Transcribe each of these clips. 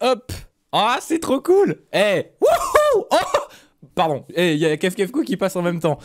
Hop Ah, c'est trop cool Eh Wouhou Oh Pardon, il eh, y a Kefkefko qui passe en même temps.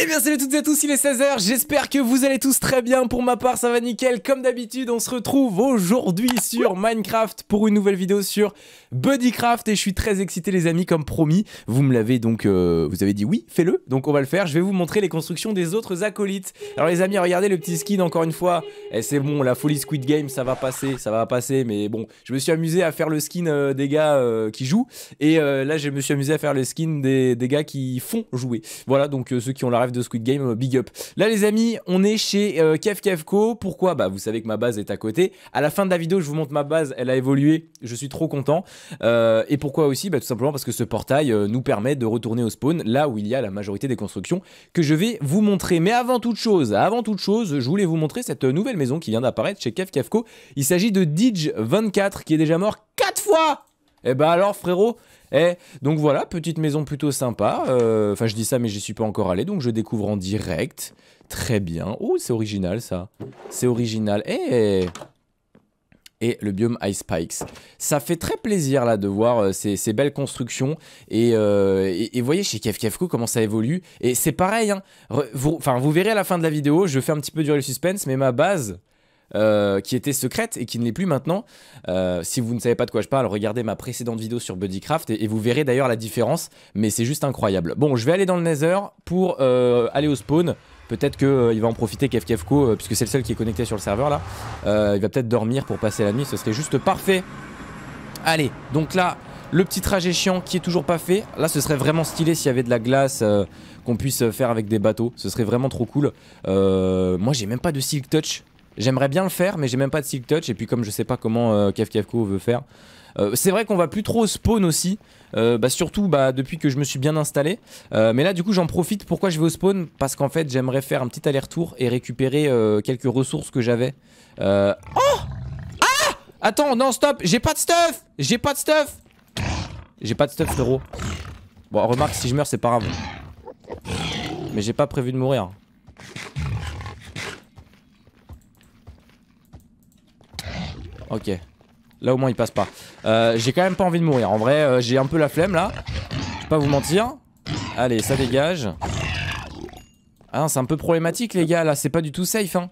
Eh bien salut à toutes et à tous, il est 16h, j'espère que vous allez tous très bien, pour ma part ça va nickel, comme d'habitude on se retrouve aujourd'hui sur Minecraft pour une nouvelle vidéo sur Buddycraft et je suis très excité les amis comme promis, vous me l'avez donc, euh, vous avez dit oui, fais-le, donc on va le faire, je vais vous montrer les constructions des autres acolytes. Alors les amis regardez le petit skin encore une fois, et eh, c'est bon la folie Squid Game ça va passer, ça va passer mais bon, je me suis amusé à faire le skin euh, des gars euh, qui jouent et là je me suis amusé à faire le skin des, des gars qui font jouer. Voilà donc ceux qui ont la de Squid Game, euh, big up. Là les amis, on est chez euh, Kev Kefkefco. Pourquoi Bah vous savez que ma base est à côté. À la fin de la vidéo, je vous montre ma base, elle a évolué, je suis trop content. Euh, et pourquoi aussi Bah tout simplement parce que ce portail nous permet de retourner au spawn, là où il y a la majorité des constructions que je vais vous montrer. Mais avant toute chose, avant toute chose, je voulais vous montrer cette nouvelle maison qui vient d'apparaître chez Kefkefco. Il s'agit de Dij24 qui est déjà mort 4 fois eh ben alors frérot Et eh, donc voilà, petite maison plutôt sympa. Euh, enfin, je dis ça, mais j'y suis pas encore allé, donc je découvre en direct. Très bien. Oh, c'est original ça. C'est original. Eh, eh, eh. et le biome Ice Pikes. Ça fait très plaisir là de voir euh, ces, belles constructions et, euh, et, voyez chez Kefkefko comment ça évolue et c'est pareil. Hein. Enfin, hein. vous, vous verrez à la fin de la vidéo, je fais un petit peu durer le suspense, mais ma base euh, qui était secrète et qui ne l'est plus maintenant. Euh, si vous ne savez pas de quoi je parle, regardez ma précédente vidéo sur BuddyCraft et, vous verrez d'ailleurs la différence, mais c'est juste incroyable. Bon, je vais aller dans le Nether pour euh, aller au spawn. Peut-être qu'il va en profiter Kevco, puisque c'est le seul qui est connecté sur le serveur là. il va peut-être dormir pour passer la nuit, ce serait juste parfait. Allez, donc là, le petit trajet chiant qui est toujours pas fait. Là, ce serait vraiment stylé s'il y avait de la glace qu'on puisse faire avec des bateaux. Ce serait vraiment trop cool. moi, j'ai même pas de silk touch. J'aimerais bien le faire, mais j'ai même pas de silk touch. Et puis, comme je sais pas comment euh, veut faire, euh, c'est vrai qu'on va plus trop spawn aussi, euh, bah surtout bah, depuis que je me suis bien installé. Euh, mais là du coup j'en profite, pourquoi je vais au spawn Parce qu'en fait j'aimerais faire un petit aller-retour et récupérer quelques ressources que j'avais. Oh Ah Attends, non stop, j'ai pas de stuff J'ai pas de stuff J'ai pas de stuff frérot. Bon remarque si je meurs c'est pas grave. Mais j'ai pas prévu de mourir. Ok. Là au moins il passe pas. Euh, j'ai quand même pas envie de mourir. En vrai, euh, j'ai un peu la flemme là. Je vais pas vous mentir. Allez, ça dégage. Ah c'est un peu problématique les gars là. C'est pas du tout safe hein.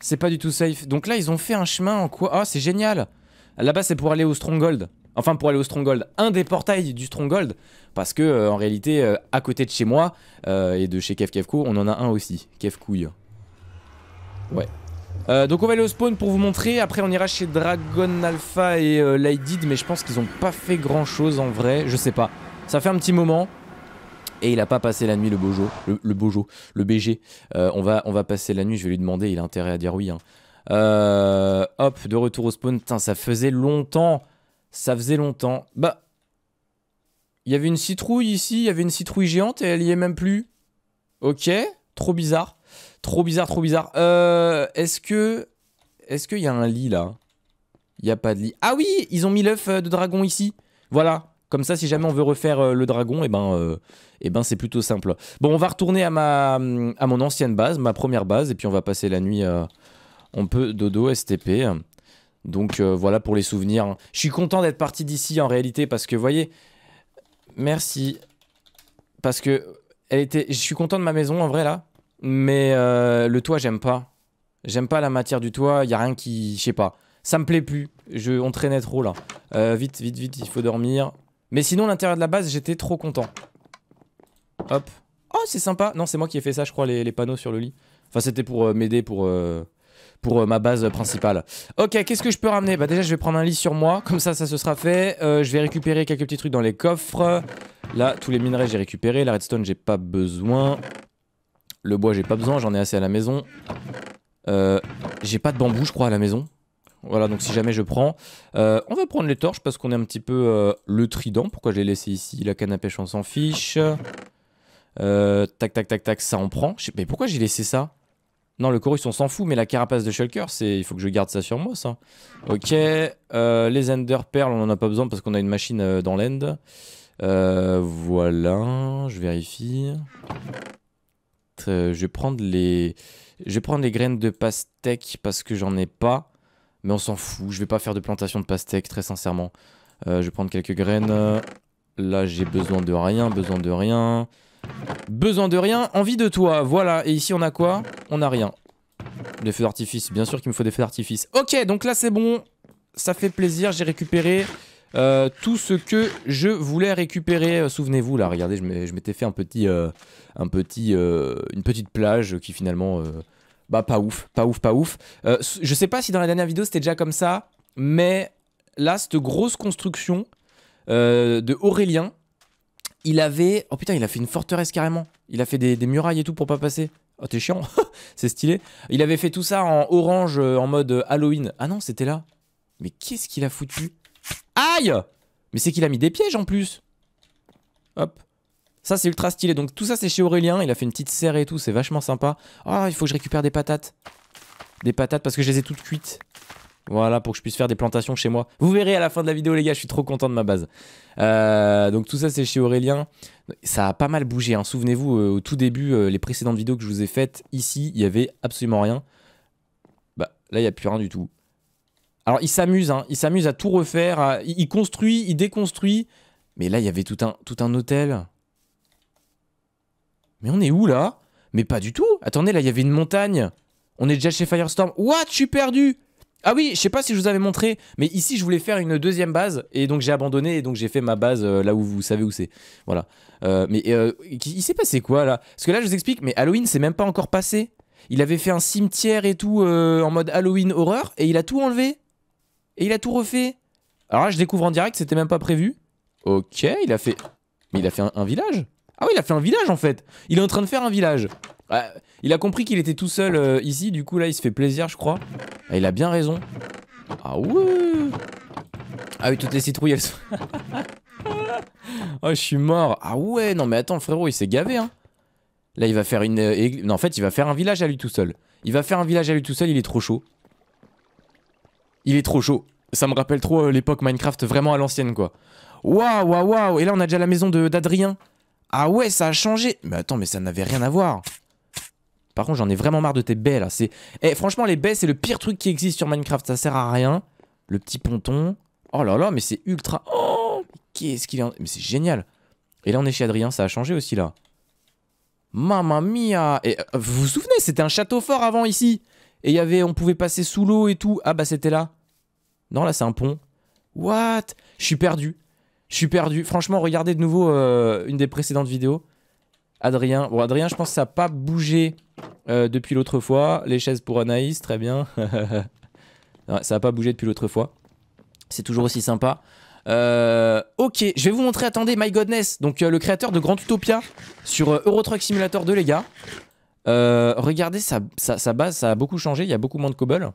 C'est pas du tout safe. Donc là ils ont fait un chemin en quoi Ah c'est génial. Là-bas c'est pour aller au Stronghold. Enfin pour aller au Stronghold. Un des portails du Stronghold. Parce que euh, en réalité à côté de chez moi et de chez Kev Kevko, on en a un aussi. Kev Couille. Ouais. Euh, donc on va aller au spawn pour vous montrer. Après on ira chez Dragon Alpha et euh, mais je pense qu'ils ont pas fait grand chose en vrai. Je sais pas. Ça fait un petit moment. Et il a pas passé la nuit le Bojo. Le, Bojo. Le BG. Euh, on, va, on va passer la nuit, je vais lui demander, il a intérêt à dire oui. Hein. hop, de retour au spawn. ça faisait longtemps. Ça faisait longtemps. Bah. Il y avait une citrouille ici, il y avait une citrouille géante et elle y est même plus. Ok, trop bizarre. Trop bizarre, trop bizarre. Euh, Est-ce que... Est-ce qu'il y a un lit, là Il n'y a pas de lit. Ah oui Ils ont mis l'œuf euh, de dragon ici. Voilà. Comme ça, si jamais on veut refaire euh, le dragon, et eh ben, euh, eh ben c'est plutôt simple. Bon, on va retourner à, ma, à mon ancienne base, ma première base, et puis on va passer la nuit... on peut dodo STP. Donc voilà pour les souvenirs. Je suis content d'être parti d'ici en réalité parce que, voyez, merci. Parce que elle était... je suis content de ma maison en vrai là. Mais euh, le toit, j'aime pas. J'aime pas la matière du toit. Il y a rien qui, je sais pas. Ça me plaît plus. Je, on traînait trop là. Euh, vite, vite, vite. Il faut dormir. Mais sinon, l'intérieur de la base, j'étais trop content. Hop. Oh, c'est sympa. Non, c'est moi qui ai fait ça, je crois, les, panneaux sur le lit. Enfin, c'était pour euh, m'aider pour, pour ma base principale. Ok, qu'est-ce que je peux ramener Bah déjà, je vais prendre un lit sur moi. Comme ça, ça se sera fait. je vais récupérer quelques petits trucs dans les coffres. Là, tous les minerais, j'ai récupéré. La redstone, j'ai pas besoin. Le bois, j'ai pas besoin, j'en ai assez à la maison. Euh, j'ai pas de bambou, je crois, à la maison. Voilà, donc si jamais je prends. Euh, on va prendre les torches parce qu'on est un petit peu euh, le trident. Pourquoi je l'ai laissé ici La canne à pêche, on s'en fiche. tac, tac, tac, tac, ça on prend. Mais pourquoi j'ai laissé ça Non, le chorus, on s'en fout, mais la carapace de Shulker, il faut que je garde ça sur moi, ça. Ok, les Ender Pearls, on en a pas besoin parce qu'on a une machine dans l'End. voilà, je vérifie. Euh, je vais prendre les, je graines de pastèque parce que j'en ai pas. Mais on s'en fout, je vais pas faire de plantation de pastèque, très sincèrement. Euh, je vais prendre quelques graines. Là, j'ai besoin de rien, besoin de rien. Besoin de rien, envie de toi, voilà. Et ici, on a quoi On a rien. Des feux d'artifice, bien sûr qu'il me faut des feux d'artifice. Ok, donc là, c'est bon. Ça fait plaisir, j'ai récupéré euh, tout ce que je voulais récupérer. Euh, souvenez-vous, là, regardez, je m'étais fait un petit, euh, une petite plage qui finalement, bah pas ouf, pas ouf, pas ouf. je sais pas si dans la dernière vidéo c'était déjà comme ça, mais là, cette grosse construction de Aurélien, il avait, oh putain, il a fait une forteresse carrément. Il a fait des, des murailles et tout pour pas passer. Oh t'es chiant, c'est stylé. Il avait fait tout ça en orange, en mode Halloween. Ah non, c'était là. Mais qu'est-ce qu'il a foutu Aïe Mais c'est qu'il a mis des pièges en plus Hop ça c'est ultra stylé, donc tout ça c'est chez Aurélien, il a fait une petite serre et tout, c'est vachement sympa. oh, il faut que je récupère des patates. Des patates parce que je les ai toutes cuites. Voilà, pour que je puisse faire des plantations chez moi. Vous verrez à la fin de la vidéo, les gars, je suis trop content de ma base. Euh, donc tout ça, c'est chez Aurélien. Ça a pas mal bougé. Hein. Souvenez-vous, euh, au tout début, euh, les précédentes vidéos que je vous ai faites, ici, il y avait absolument rien. Bah, là, il n'y a plus rien du tout. Alors, il s'amuse, hein, il s'amuse à tout refaire. Il, construit, il déconstruit. Mais là, il y avait tout un, tout un hôtel. Mais on est où, là Mais pas du tout. Attendez, là, il y avait une montagne. On est déjà chez Firestorm. What Je suis perdu ah oui, je sais pas si je vous avais montré, mais ici je voulais faire une deuxième base et donc j'ai abandonné et donc j'ai fait ma base euh, là où vous savez où c'est. Voilà. Euh, mais euh, il s'est passé quoi là Parce que là je vous explique, mais Halloween c'est même pas encore passé. Il avait fait un cimetière et tout en mode Halloween horreur et il a tout enlevé. Et il a tout refait. Alors là, je découvre en direct, c'était même pas prévu. Ok, il a fait... Mais il a fait un, village Ah oui, il a fait un village en fait Il est en train de faire un village. Euh, il a compris qu'il était tout seul euh, ici, du coup là, il se fait plaisir, je crois. Et ah, il a bien raison. Ah ouais Ah oui, toutes les citrouilles, elles sont... oh, je suis mort. Ah ouais, non mais attends, frérot, il s'est gavé, hein. Là, il va faire une... Euh, non, en fait, il va faire un village à lui tout seul. Il va faire un village à lui tout seul, il est trop chaud il est trop chaud. Ça me rappelle trop euh, l'époque Minecraft vraiment à l'ancienne, quoi. Waouh, waouh, waouh Et là, on a déjà la maison d'Adrien. Ah ouais, ça a changé Mais attends, mais ça n'avait rien à voir. Par contre, j'en ai vraiment marre de tes baies, là. Eh, franchement, les baies, c'est le pire truc qui existe sur Minecraft. Ça sert à rien. Le petit ponton. Oh là là, mais c'est ultra... Oh Qu'est-ce qu'il est... Mais c'est génial. Et là, on est chez Adrien. Ça a changé aussi, là. Mamma mia Et euh, vous vous souvenez, c'était un château fort avant, ici et y avait, on pouvait passer sous l'eau et tout. Ah bah c'était là. Non, là c'est un pont. What Je suis perdu. Je suis perdu. Franchement, regardez de nouveau euh, une des précédentes vidéos. Adrien. Bon, Adrien, je pense que ça n'a pas bougé euh, depuis l'autre fois. Les chaises pour Anaïs, très bien. ça n'a pas bougé depuis l'autre fois. C'est toujours aussi sympa. Euh, ok, je vais vous montrer, attendez, My Godness, donc le créateur de Grand Utopia sur Euro Truck Simulator 2, les gars. Euh, regardez, sa, ça, ça, base, ça a beaucoup changé. Il y a beaucoup moins de cobble.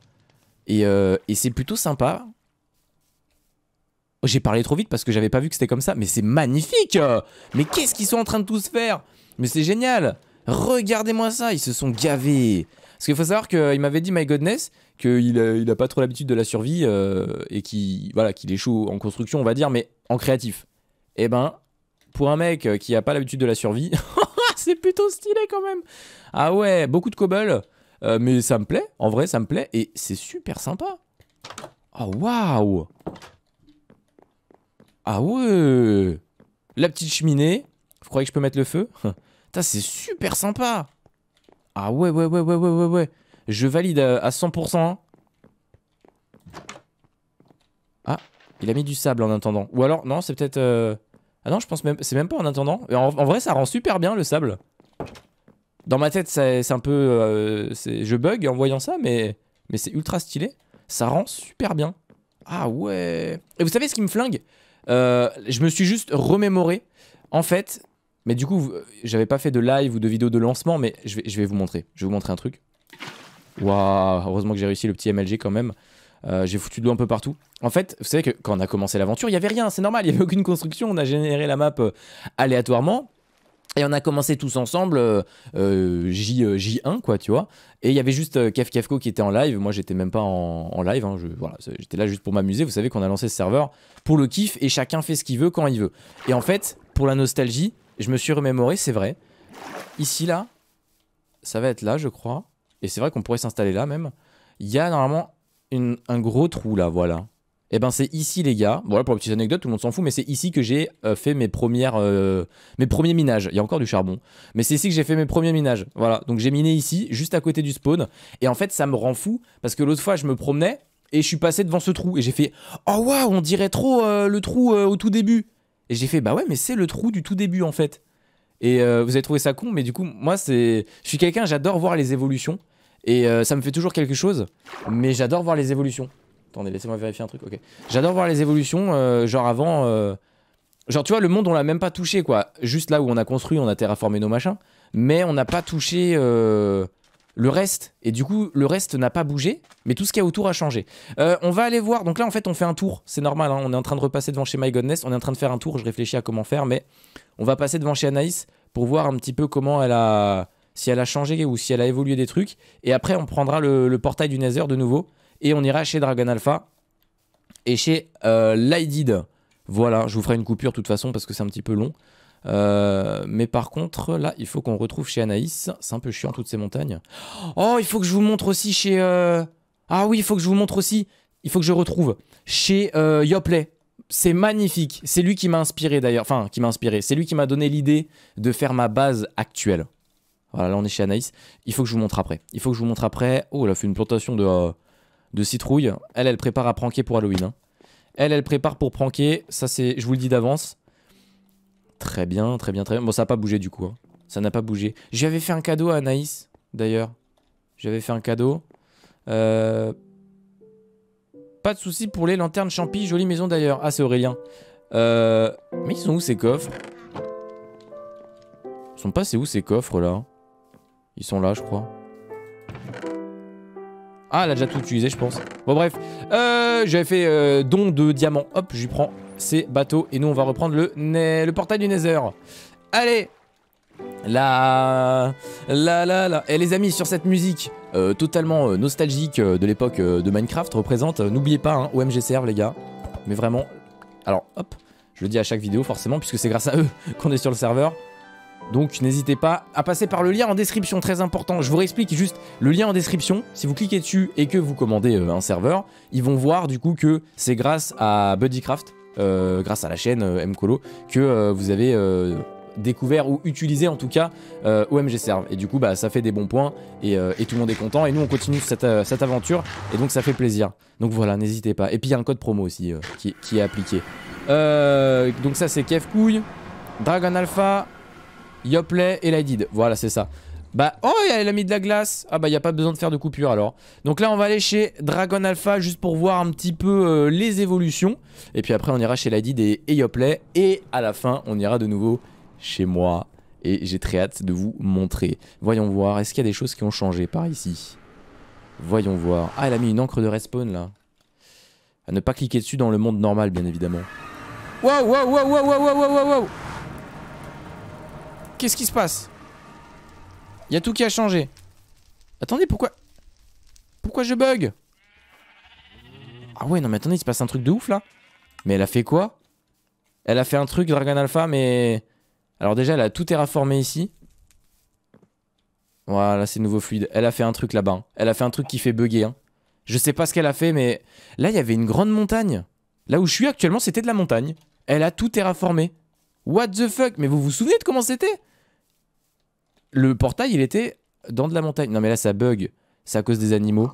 Euh, et, c'est plutôt sympa. J'ai parlé trop vite parce que j'avais pas vu que c'était comme ça. Mais c'est magnifique euh. Mais qu'est-ce qu'ils sont en train de tous faire Mais c'est génial Regardez-moi ça, ils se sont gavés Parce qu'il faut savoir qu'il m'avait dit, My goodness, qu'il a, pas trop l'habitude de la survie et qu'il voilà, qu'il échoue en construction, on va dire, mais en créatif. Et eh ben, pour un mec qui a pas l'habitude de la survie... c'est plutôt stylé quand même. Ah ouais, beaucoup de cobble. Euh, mais ça me plaît, en vrai ça me plaît et c'est super sympa. Oh waouh Ah ouais La petite cheminée. Vous croyez que je peux mettre le feu c'est super sympa Ah ouais, ouais, ouais, ouais, ouais, ouais, ouais. Je valide euh, à, 100%. Hein. Ah, il a mis du sable en attendant. Ou alors, non, c'est peut-être... Euh, ah non, je pense même. C'est même pas en attendant. En, vrai, ça rend super bien le sable. Dans ma tête, c'est un peu. Euh, je bug en voyant ça, mais, mais c'est ultra stylé. Ça rend super bien. Ah ouais. Et vous savez ce qui me flingue euh, Je me suis juste remémoré. En fait, mais du coup, j'avais pas fait de live ou de vidéo de lancement, mais je vais, je vais vous montrer. Je vais vous montrer un truc. Waouh, heureusement que j'ai réussi le petit MLG quand même. Euh, j'ai foutu de l'eau un peu partout. En fait, vous savez que quand on a commencé l'aventure, il n'y avait rien, c'est normal, il n'y avait aucune construction, on a généré la map euh, aléatoirement. Et on a commencé tous ensemble, euh, J, 1 quoi, tu vois. Et il y avait juste Kef Kefko qui était en live. Moi, j'étais même pas en, en live. Hein, je, voilà, j'étais là juste pour m'amuser. Vous savez qu'on a lancé ce serveur pour le kiff et chacun fait ce qu'il veut quand il veut. Et en fait, pour la nostalgie, je me suis remémoré, c'est vrai. Ici, là, ça va être là, je crois. Et c'est vrai qu'on pourrait s'installer là même. Il y a normalement un gros trou là, voilà. Et eh ben c'est ici les gars, voilà pour la petite anecdote, tout le monde s'en fout, mais c'est ici que j'ai euh, fait mes premières, euh, mes premiers minages. Il y a encore du charbon, mais c'est ici que j'ai fait mes premiers minages. Voilà, donc j'ai miné ici, juste à côté du spawn, et en fait ça me rend fou parce que l'autre fois je me promenais et je suis passé devant ce trou et j'ai fait oh waouh on dirait trop euh, le trou au tout début et j'ai fait bah ouais mais c'est le trou du tout début en fait. Et vous avez trouvé ça con, mais du coup moi c'est, je suis quelqu'un j'adore voir les évolutions et euh, ça me fait toujours quelque chose, mais j'adore voir les évolutions. Attendez, laissez-moi vérifier un truc, ok. J'adore voir les évolutions, euh, genre avant... Euh, genre tu vois, le monde on l'a même pas touché quoi. Juste là où on a construit, on a terraformé nos machins, mais on n'a pas touché le reste. Et du coup, le reste n'a pas bougé, mais tout ce qu'il y a autour a changé. on va aller voir. Donc là, en fait, on fait un tour. C'est normal, hein, on est en train de repasser devant chez My Godness. On est en train de faire un tour. Je réfléchis à comment faire, mais on va passer devant chez Anaïs pour voir un petit peu comment elle a si elle a changé ou si elle a évolué des trucs. Et après, on prendra le, portail du Nether de nouveau et on ira chez Dragon Alpha et chez euh, Voilà, je vous ferai une coupure de toute façon parce que c'est un petit peu long. Euh, mais par contre, là, il faut qu'on retrouve chez Anaïs. C'est un peu chiant toutes ces montagnes. Oh, il faut que je vous montre aussi chez... Euh, ah oui, il faut que je vous montre aussi. Il faut que je retrouve chez euh, C'est magnifique. C'est lui qui m'a inspiré d'ailleurs. Enfin, qui m'a inspiré. C'est lui qui m'a donné l'idée de faire ma base actuelle. Voilà, là on est chez Anaïs. Il faut que je vous montre après. Il faut que je vous montre après. Oh, elle a fait une plantation de, citrouilles. Euh, de citrouille. Elle, elle prépare à pranker pour Halloween. Hein. Elle, elle prépare pour pranker. Ça, c'est, je vous le dis d'avance. Très bien, très bien, très bien. Bon, ça n'a pas bougé du coup. Hein. Ça n'a pas bougé. J'avais fait un cadeau à Anaïs, d'ailleurs. J'avais fait un cadeau. Euh... Pas de souci pour les lanternes champi, jolie maison d'ailleurs. Ah, c'est Aurélien. Euh, mais ils sont où ces coffres Ils sont passés où ces coffres là ils sont là, je crois. Ah, elle a déjà tout utilisé, je pense. Bon, bref. Euh, j'avais fait euh, don de diamants. Hop, je lui prends ces bateaux. Et nous, on va reprendre le, le portail du Nether. Allez La... La la la... Et eh, les amis, sur cette musique euh, totalement nostalgique de l'époque de Minecraft représente, n'oubliez pas, hein, OMG Serve, les gars. Mais vraiment... Alors, hop, je le dis à chaque vidéo, forcément, puisque c'est grâce à eux qu'on est sur le serveur. Donc n'hésitez pas à passer par le lien en description, très important. Je vous réexplique juste le lien en description. Si vous cliquez dessus et que vous commandez euh, un serveur, ils vont voir du coup que c'est grâce à BuddyCraft, euh, grâce à la chaîne euh, Mcolo, que vous avez découvert ou utilisé en tout cas OMG Serve. Et du coup, bah, ça fait des bons points et, tout le monde est content. Et nous, on continue cette, aventure et donc ça fait plaisir. Donc voilà, n'hésitez pas. Et puis il y a un code promo aussi qui, est appliqué. donc ça, c'est Kev Couille, Dragon Alpha, Yoplait et Ladid. Voilà, c'est ça. Bah, oh, elle a mis de la glace. Ah bah, il n'y a pas besoin de faire de coupure alors. Donc là, on va aller chez Dragon Alpha juste pour voir un petit peu euh, les évolutions. Et puis après, on ira chez Ladid et, et Yoplait. Et à la fin, on ira de nouveau chez moi. Et j'ai très hâte de vous montrer. Voyons voir, est-ce qu'il y a des choses qui ont changé par ici Voyons voir. Ah, elle a mis une encre de respawn là. À ne pas cliquer dessus dans le monde normal, bien évidemment. wow, waouh, waouh, waouh, waouh, waouh, waouh, waouh Qu'est-ce qui se passe Il y a tout qui a changé. Attendez, pourquoi... Pourquoi je bug Ah ouais, non mais attendez, il se passe un truc de ouf là. Mais elle a fait quoi Elle a fait un truc, Dragon Alpha, mais... Alors déjà, elle a tout terraformé ici. Voilà, c'est nouveau fluide. Elle a fait un truc là-bas. Hein. Elle a fait un truc qui fait bugger. Hein. Je sais pas ce qu'elle a fait, mais là, il y avait une grande montagne. Là où je suis actuellement, c'était de la montagne. Elle a tout terraformé. What the fuck Mais vous vous souvenez de comment c'était le portail, il était dans de la montagne. Non, mais là, ça bug. C'est à cause des animaux.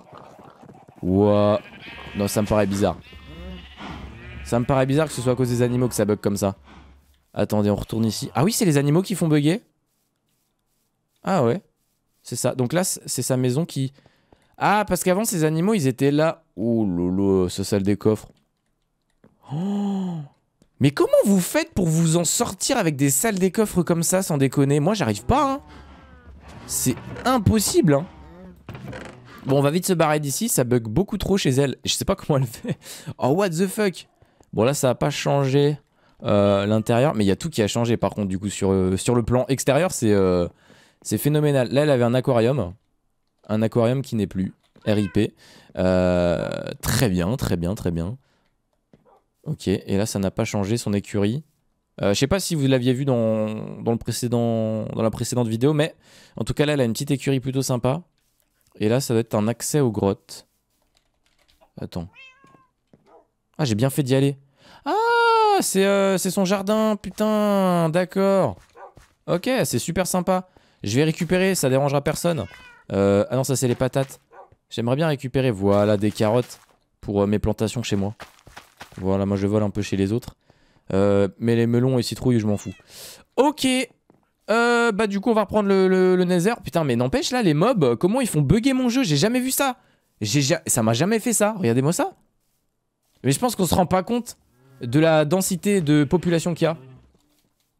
Ouah. Non, ça me paraît bizarre. Ça me paraît bizarre que ce soit à cause des animaux que ça bug comme ça. Attendez, on retourne ici. Ah oui, c'est les animaux qui font bugger Ah ouais. C'est ça. Donc là, c'est sa maison qui... Ah, parce qu'avant, ces animaux, ils étaient là. Oh lolo, ce salle des coffres. Oh. Mais comment vous faites pour vous en sortir avec des salles des coffres comme ça, sans déconner Moi, j'arrive pas, hein c'est impossible, hein. Bon, on va vite se barrer d'ici. Ça bug beaucoup trop chez elle. Je sais pas comment elle fait. Oh, what the fuck Bon, là, ça a pas changé euh, l'intérieur. Mais il y a tout qui a changé, par contre, du coup, sur, euh, sur le plan extérieur, c'est euh, phénoménal. Là, elle avait un aquarium. Un aquarium qui n'est plus. RIP. Euh, très bien, très bien, très bien. Ok, et là, ça n'a pas changé son écurie. Euh, je sais pas si vous l'aviez vu dans, la précédente vidéo, mais en tout cas là, elle a une petite écurie plutôt sympa. Et là, ça doit être un accès aux grottes. Attends. Ah, j'ai bien fait d'y aller. Ah, c'est euh, son jardin, putain, d'accord. Ok, c'est super sympa. Je vais récupérer, ça dérangera personne. Euh, ah non, ça c'est les patates. J'aimerais bien récupérer, voilà, des carottes pour mes plantations chez moi. Voilà, moi je vole un peu chez les autres. Euh, mais les melons et citrouilles, je m'en fous. Ok. Euh, bah du coup, on va reprendre le, le, Nether. Putain, mais n'empêche, là, les mobs, euh, comment ils font bugger mon jeu J'ai jamais vu ça. J'ai Ça m'a jamais fait ça. Regardez-moi ça. Mais je pense qu'on se rend pas compte de la densité de population qu'il y a.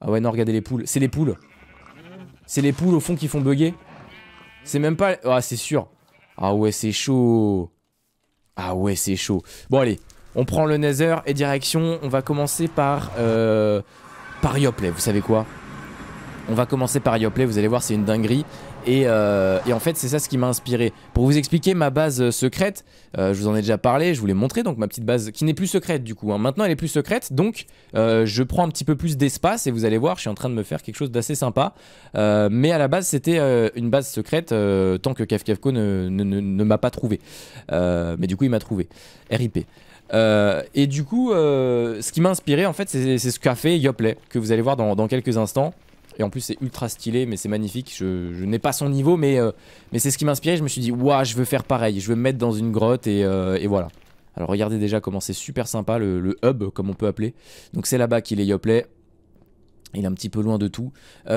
Ah ouais, non, regardez les poules. C'est les poules. C'est les poules, au fond, qui font bugger. C'est même pas... Ah, c'est sûr. Ah ouais, c'est chaud. Ah ouais, c'est chaud. Bon, allez. On prend le Nether et direction, on va commencer par, euh, par vous savez quoi On va commencer par Yoplay, vous allez voir c'est une dinguerie. Et, euh, et en fait c'est ça ce qui m'a inspiré. Pour vous expliquer ma base euh, secrète, euh, je vous en ai déjà parlé, je vous l'ai montré, donc ma petite base qui n'est plus secrète du coup. Hein. Maintenant elle est plus secrète, donc je prends un petit peu plus d'espace et vous allez voir, je suis en train de me faire quelque chose d'assez sympa. mais à la base c'était une base secrète tant que Kafkafko ne, ne, ne m'a pas trouvé. mais du coup il m'a trouvé. RIP. Euh, et du coup, euh, ce qui m'a inspiré, en fait, c'est ce qu'a fait Yoplait, que vous allez voir dans, quelques instants. Et en plus, c'est ultra stylé, mais c'est magnifique. Je, n'ai pas son niveau, euh, mais, c'est ce qui m'a inspiré. Je me suis dit, waouh, je veux faire pareil. Je veux me mettre dans une grotte et, voilà. Alors, regardez déjà comment c'est super sympa, le, hub, comme on peut appeler. Donc, c'est là-bas qu'il est Yoplait. Il est un petit peu loin de tout.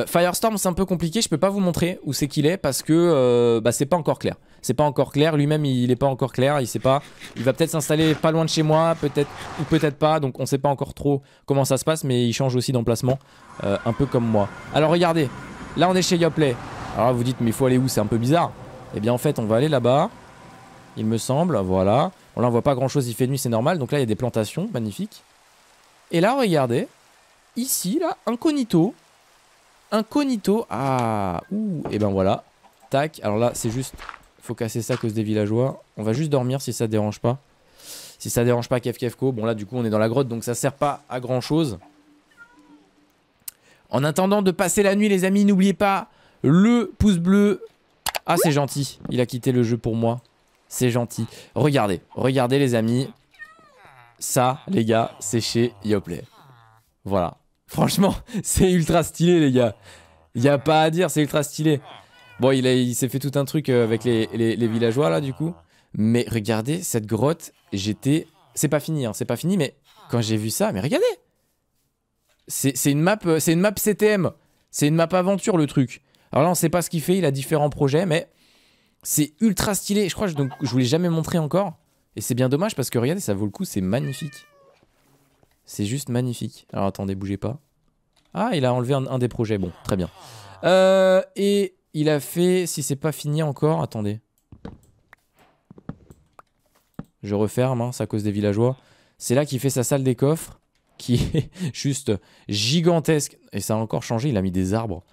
Firestorm, c'est un peu compliqué, je peux pas vous montrer où c'est qu'il est parce que bah, c'est pas encore clair. C'est pas encore clair. Lui-même, il est pas encore clair. Il sait pas. Il va peut-être s'installer pas loin de chez moi, peut-être ou peut-être pas. Donc on sait pas encore trop comment ça se passe, mais il change aussi d'emplacement, euh, un peu comme moi. Alors regardez, là on est chez Yoplait. Alors vous dites, mais il faut aller où C'est un peu bizarre. Eh bien en fait, on va aller là-bas, il me semble. Voilà. là on voit pas grand-chose. Il fait nuit, c'est normal. Donc là, il y a des plantations magnifiques. Et là, regardez, ici, là, incognito. Incognito. Ah, ouh, et eh ben voilà. Tac. Alors là, c'est juste faut casser ça cause des villageois. On va juste dormir si ça dérange pas. Si ça dérange pas Kef Bon là du coup on est dans la grotte donc ça sert pas à grand chose. En attendant de passer la nuit les amis, n'oubliez pas le pouce bleu. Ah c'est gentil, il a quitté le jeu pour moi. C'est gentil. Regardez, regardez les amis. Ça les gars, c'est chez Yoplay. Voilà. Franchement, c'est ultra stylé les gars. Il a pas à dire, c'est ultra stylé. Bon, il, s'est fait tout un truc euh, avec les, villageois là, du coup. Mais regardez cette grotte, j'étais. C'est pas fini, hein, c'est pas fini, mais quand j'ai vu ça, mais regardez C'est une map, c'est une map euh, CTM, c'est une map aventure le truc. Alors là, on sait pas ce qu'il fait, il a différents projets, mais c'est ultra stylé. Je crois que je, ne vous l'ai jamais montré encore. Et c'est bien dommage parce que regardez, ça vaut le coup, c'est magnifique. C'est juste magnifique. Alors attendez, bougez pas. Ah, il a enlevé un, des projets. Bon, très bien. Euh, et il a fait, si c'est pas fini encore, attendez. Je referme, hein, c'est à cause des villageois. C'est là qu'il fait sa salle des coffres, qui est juste gigantesque. Et ça a encore changé, il a mis des arbres.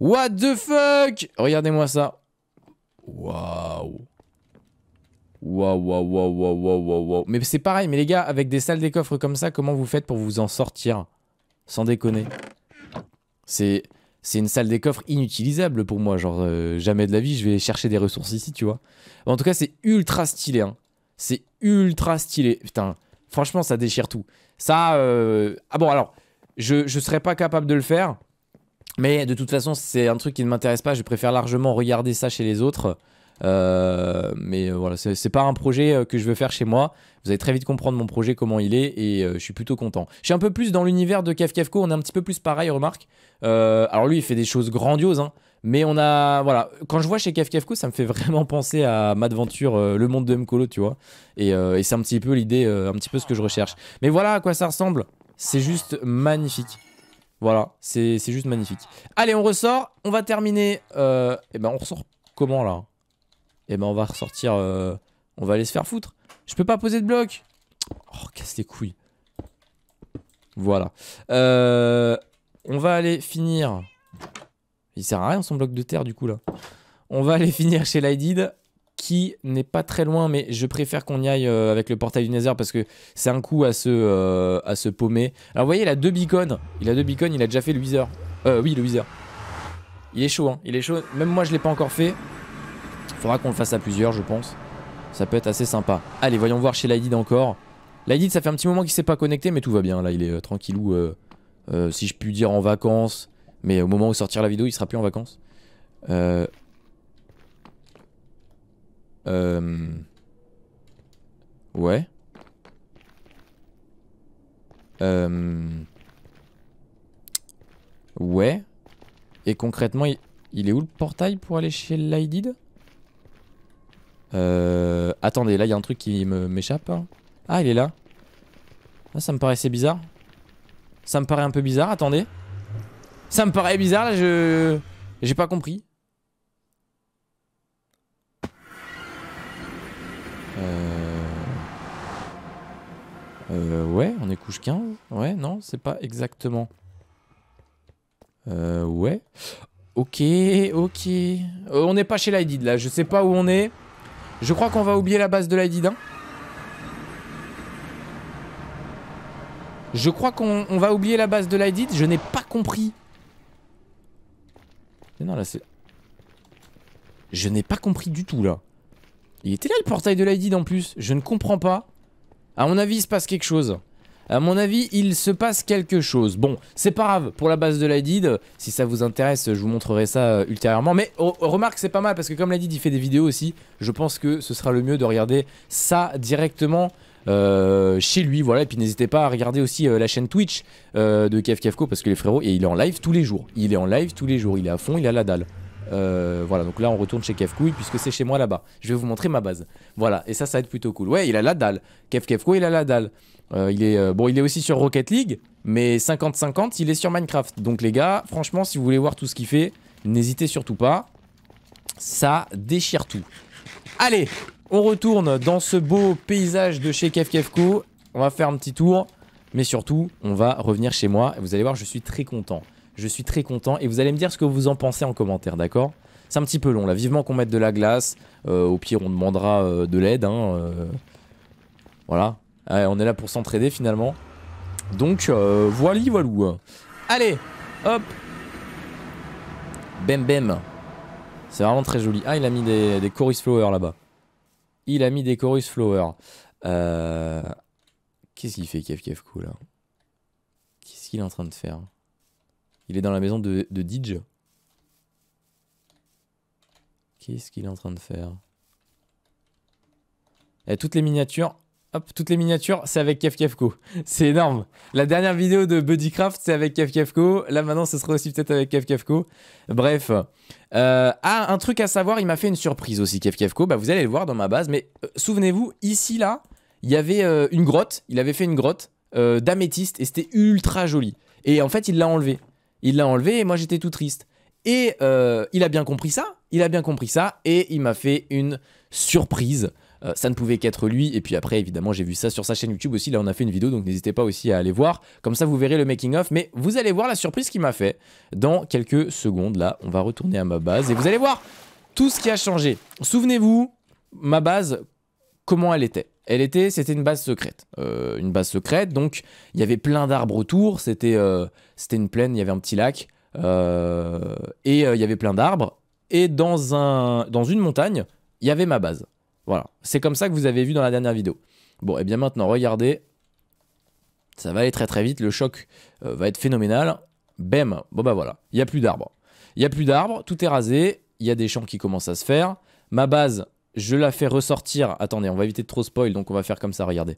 What the fuck Regardez-moi ça. Waouh. Waouh, waouh, waouh, waouh, waouh, waouh. Mais c'est pareil, mais les gars, avec des salles des coffres comme ça, comment vous faites pour vous en sortir Sans déconner. C'est c'est une salle des coffres inutilisable pour moi. Genre, euh, jamais de la vie, je vais chercher des ressources ici, tu vois. En tout cas, c'est ultra stylé. Hein. C'est ultra stylé. Putain, franchement, ça déchire tout. Ça. Euh, ah bon, alors, je, je serais pas capable de le faire. Mais de toute façon, c'est un truc qui ne m'intéresse pas. Je préfère largement regarder ça chez les autres euh, mais euh, voilà, c'est pas un projet euh, que je veux faire chez moi. Vous allez très vite comprendre mon projet, comment il est, et je suis plutôt content. Je suis un peu plus dans l'univers de Kafkafko, on est un petit peu plus pareil, remarque. alors lui, il fait des choses grandioses, hein. mais on a. Voilà, quand je vois chez Kafkafko, ça me fait vraiment penser à Madventure, le monde de Mkolo, tu vois. Et, c'est un petit peu l'idée, un petit peu ce que je recherche. Mais voilà à quoi ça ressemble. C'est juste magnifique. Voilà, c'est juste magnifique. Allez, on ressort. On va terminer. et eh ben, on ressort comment là et eh ben on va ressortir. Euh, on va aller se faire foutre. Je peux pas poser de bloc. Oh, casse les couilles. Voilà. Euh, on va aller finir. Il sert à rien son bloc de terre du coup là. On va aller finir chez Lydid qui n'est pas très loin, mais je préfère qu'on y aille euh, avec le portail du Nether parce que c'est un coup à se, à se paumer. Alors vous voyez, il a deux beacons. Il a deux beacons, il a déjà fait le Wither. Euh, oui, le Wither. Il est chaud, hein. Il est chaud. Même moi, je l'ai pas encore fait. Faudra qu'on le fasse à plusieurs, je pense. Ça peut être assez sympa. Allez, voyons voir chez Lydid encore. Lydid, ça fait un petit moment qu'il s'est pas connecté, mais tout va bien. Là, il est tranquille euh, tranquillou, euh, euh, si je puis dire, en vacances. Mais au moment où sortir la vidéo, il sera plus en vacances. Euh... Euh... Ouais. Euh... Ouais. Et concrètement, il... est où le portail pour aller chez Lydid euh, attendez, là il y a un truc qui m'échappe. Ah, il est là. Ah, ça me paraissait bizarre. Ça me paraît un peu bizarre, attendez. Ça me paraît bizarre, je... J'ai pas compris. Euh... Euh, ouais, on est couche 15. Ouais, non, c'est pas exactement. Euh, ouais. Ok, ok. Euh, on n'est pas chez l'ID là, je sais pas où on est. Je crois qu'on va oublier la base de l'ID. Je crois qu'on va oublier la base de l'ID. Je n'ai pas compris. non, là, c'est... Je n'ai pas compris du tout, là. Il était là, le portail de l'ID, en plus. Je ne comprends pas. À mon avis, il se passe quelque chose. À mon avis, il se passe quelque chose. Bon, c'est pas grave pour la base de la Si ça vous intéresse, je vous montrerai ça euh, ultérieurement. Mais remarque, c'est pas mal parce que comme l'aidid il fait des vidéos aussi. Je pense que ce sera le mieux de regarder ça directement. Euh, chez lui. Voilà, et puis n'hésitez pas à regarder aussi euh, la chaîne Twitch de Kev parce que les frérots, et il est en live tous les jours. Il est en live tous les jours, il est à fond, il a la dalle. Euh, voilà, donc là on retourne chez Kefkouille puisque c'est chez moi là-bas. Je vais vous montrer ma base. Voilà, et ça, ça va être plutôt cool. Ouais, il a la dalle. Kev il a la dalle. Euh, il est, euh, bon, il est aussi sur Rocket League, mais 50-50, il est sur Minecraft. Donc les gars, franchement, si vous voulez voir tout ce qu'il fait, n'hésitez surtout pas. Ça déchire tout. Allez, on retourne dans ce beau paysage de chez Kev On va faire un petit tour, mais surtout, on va revenir chez moi. Vous allez voir, je suis très content. Je suis très content et vous allez me dire ce que vous en pensez en commentaire, d'accord C'est un petit peu long là, vivement qu'on mette de la glace. Euh, au pire, on demandera euh, de l'aide. Hein, euh. Voilà. on est là pour s'entraider finalement. Donc, voilà, voilou. Allez, hop. Bem bem. C'est vraiment très joli. Ah, il a mis des, chorus flowers là-bas. Il a mis des chorus flowers. Qu'est-ce qu'il fait, Kev là Qu'est-ce qu'il est en train de faire il est dans la maison de, de Didge. Qu'est-ce qu'il est en train de faire Et eh, Toutes les miniatures. Hop, toutes les miniatures, c'est avec Kevko. C'est énorme. La dernière vidéo de Buddycraft, c'est avec Kevko. Là, maintenant, ce sera aussi peut-être avec Kevko. Bref. Euh, ah, un truc à savoir, il m'a fait une surprise aussi, Kevkevko. Bah, vous allez le voir dans ma base. Mais euh, souvenez-vous, ici, là, il y avait euh, une grotte. Il avait fait une grotte d'améthyste et c'était ultra joli. Et en fait, il l'a enlevé. Il l'a enlevé et moi j'étais tout triste. Et euh, il a bien compris ça, il a bien compris ça et il m'a fait une surprise. Euh, ça ne pouvait qu'être lui. Et puis après, évidemment, j'ai vu ça sur sa chaîne YouTube aussi. Là, on a fait une vidéo, donc n'hésitez pas aussi à aller voir. Comme ça, vous verrez le making-of. Mais vous allez voir la surprise qu'il m'a fait dans quelques secondes. Là, on va retourner à ma base et vous allez voir tout ce qui a changé. Souvenez-vous, ma base, comment elle était. Elle était, c'était une base secrète, euh, une base secrète. Donc il y avait plein d'arbres autour. C'était, euh, une plaine. Il y avait un petit lac euh, et il y avait plein d'arbres. Et dans un, dans une montagne, il y avait ma base. Voilà. C'est comme ça que vous avez vu dans la dernière vidéo. Bon, et eh bien maintenant, regardez. Ça va aller très très vite. Le choc va être phénoménal. Bam. Bon bah voilà. Il y a plus d'arbres. Il y a plus d'arbres. Tout est rasé. Il y a des champs qui commencent à se faire. Ma base, je la fais ressortir. Attendez, on va éviter de trop spoil, donc on va faire comme ça, regardez.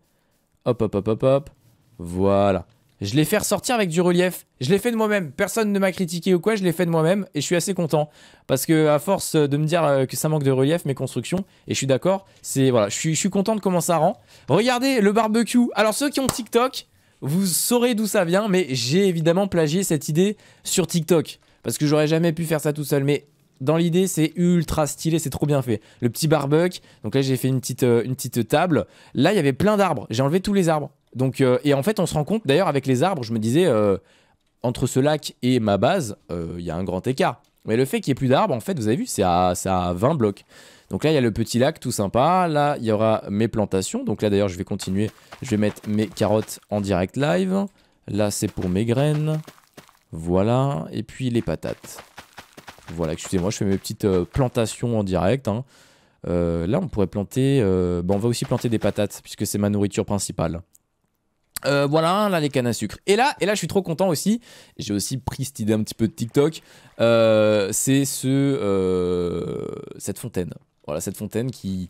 Hop, hop, hop, hop, hop. Voilà. Je l'ai fait ressortir avec du relief. Je l'ai fait de moi-même. Personne ne m'a critiqué ou quoi, je l'ai fait de moi-même et je suis assez content. Parce que à force de me dire euh, que ça manque de relief, mes constructions, et je suis d'accord, c'est voilà, je suis, je suis content de comment ça rend. Regardez le barbecue. Alors ceux qui ont TikTok, vous saurez d'où ça vient, mais j'ai évidemment plagié cette idée sur TikTok. Parce que j'aurais jamais pu faire ça tout seul. Mais dans l'idée, c'est ultra stylé, c'est trop bien fait. Le petit barbecue, donc là j'ai fait une petite, euh, une petite table. Là, il y avait plein d'arbres, j'ai enlevé tous les arbres. Donc, euh, et en fait, on se rend compte, d'ailleurs, avec les arbres, je me disais, euh, entre ce lac et ma base, il y a un grand écart. Mais le fait qu'il n'y ait plus d'arbres, en fait, vous avez vu, c'est à, à 20 blocs. Donc là, il y a le petit lac tout sympa. Là, il y aura mes plantations. Donc là, d'ailleurs, je vais continuer. Je vais mettre mes carottes en direct live. Là, c'est pour mes graines. Voilà. Et puis les patates. Voilà, excusez-moi, je fais mes petites euh, plantations en direct. Hein. Euh, là, on pourrait planter... Euh, bon, bah, on va aussi planter des patates, puisque c'est ma nourriture principale. voilà, là, les cannes à sucre. Et là, et là je suis trop content aussi. J'ai aussi pris cette idée un petit peu de TikTok. c'est ce, cette fontaine. Voilà, cette fontaine qui,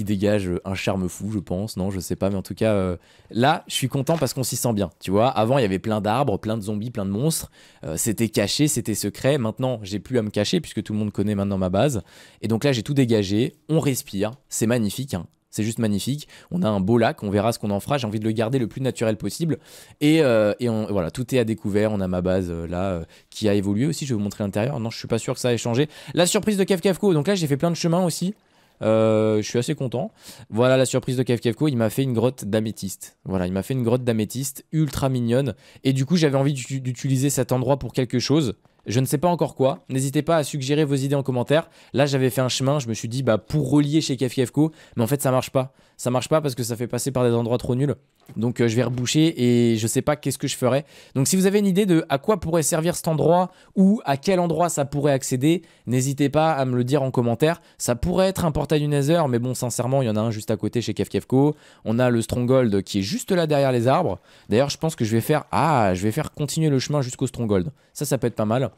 dégage un charme fou, je pense. Non, je sais pas, mais en tout cas, euh, là, je suis content parce qu'on s'y sent bien. Tu vois, avant, il y avait plein d'arbres, plein de zombies, plein de monstres. Euh, c'était caché, c'était secret. Maintenant, j'ai plus à me cacher puisque tout le monde connaît maintenant ma base. Et donc là, j'ai tout dégagé. On respire. C'est magnifique. Hein. C'est juste magnifique. On a un beau lac, on verra ce qu'on en fera. J'ai envie de le garder le plus naturel possible. Et, euh, voilà, tout est à découvert. On a ma base euh, là euh, qui a évolué aussi. Je vais vous montrer l'intérieur. Non, je suis pas sûr que ça ait changé. La surprise de Kevko. Donc là, j'ai fait plein de chemins aussi. je suis assez content. Voilà la surprise de Kefkafko. Il m'a fait une grotte d'améthyste. Voilà, il m'a fait une grotte d'améthyste ultra mignonne. Et du coup, j'avais envie d'utiliser cet endroit pour quelque chose je ne sais pas encore quoi. N'hésitez pas à suggérer vos idées en commentaire. Là, j'avais fait un chemin, je me suis dit, bah, pour relier chez Kefkefko, mais en fait, ça marche pas. Ça marche pas parce que ça fait passer par des endroits trop nuls. Donc, euh, je vais reboucher et je sais pas qu'est-ce que je ferai. Donc, si vous avez une idée de à quoi pourrait servir cet endroit ou à quel endroit ça pourrait accéder, n'hésitez pas à me le dire en commentaire. Ça pourrait être un portail du Nether, mais bon, sincèrement, il y en a un juste à côté chez Kefkefko. On a le Stronghold qui est juste là derrière les arbres. D'ailleurs, je pense que je vais faire, ah, je vais faire continuer le chemin jusqu'au Stronghold. Ça, ça peut être pas mal.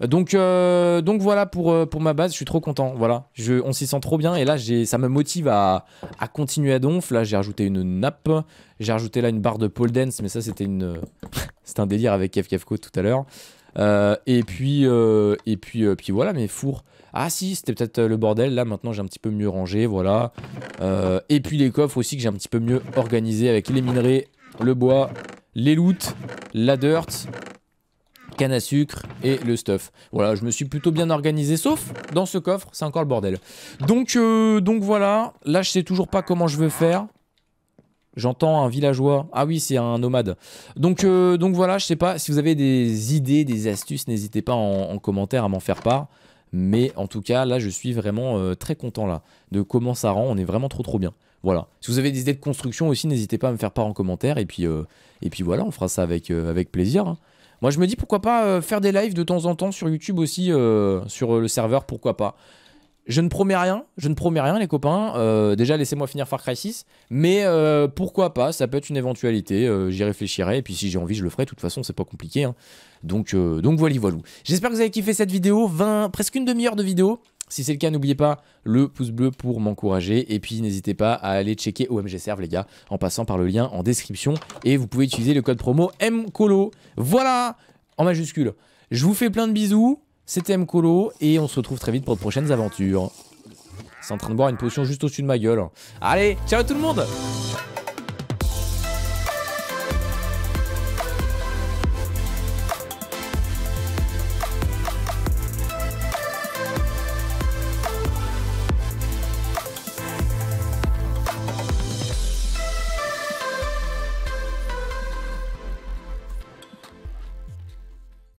Donc, euh, donc voilà pour, euh, pour ma base, je suis trop content. Voilà, je, on s'y sent trop bien et là ça me motive à, continuer à donf. Là j'ai rajouté une nappe, j'ai rajouté là une barre de pole dance, mais ça c'était une c'est un délire avec kevko tout à l'heure. Euh, et puis et puis puis voilà mes fours. Ah si c'était peut-être le bordel. Là maintenant j'ai un petit peu mieux rangé, voilà. et puis les coffres aussi que j'ai un petit peu mieux organisé avec les minerais, le bois, les loot la dirt canne à sucre et le stuff. Voilà, je me suis plutôt bien organisé, sauf dans ce coffre, c'est encore le bordel. Donc, euh, donc voilà, là je sais toujours pas comment je veux faire. J'entends un villageois. Ah oui, c'est un nomade. Donc, euh, donc voilà, je sais pas, si vous avez des idées, des astuces, n'hésitez pas en, commentaire à m'en faire part. Mais en tout cas, là, je suis vraiment euh, très content là de comment ça rend. On est vraiment trop trop bien. Voilà. Si vous avez des idées de construction aussi, n'hésitez pas à me faire part en commentaire. Et puis, et puis voilà, on fera ça avec, avec plaisir. Hein. Moi, je me dis pourquoi pas euh, faire des lives de temps en temps sur YouTube aussi, euh, sur euh, le serveur, pourquoi pas. Je ne promets rien, je ne promets rien, les copains. déjà, laissez-moi finir Far Cry 6. Mais pourquoi pas, ça peut être une éventualité. J'y réfléchirai. Et puis, si j'ai envie, je le ferai. De toute façon, c'est pas compliqué. Hein. Donc, donc, voilà, voilà. J'espère que vous avez kiffé cette vidéo. 20, presque une demi-heure de vidéo. Si c'est le cas, n'oubliez pas le pouce bleu pour m'encourager. Et puis, n'hésitez pas à aller checker OMG Serve, les gars, en passant par le lien en description. Et vous pouvez utiliser le code promo MCOLO. Voilà, en majuscule. Je vous fais plein de bisous. C'était MCOLO. Et on se retrouve très vite pour de prochaines aventures. C'est en train de boire une potion juste au-dessus de ma gueule. Allez, ciao tout le monde!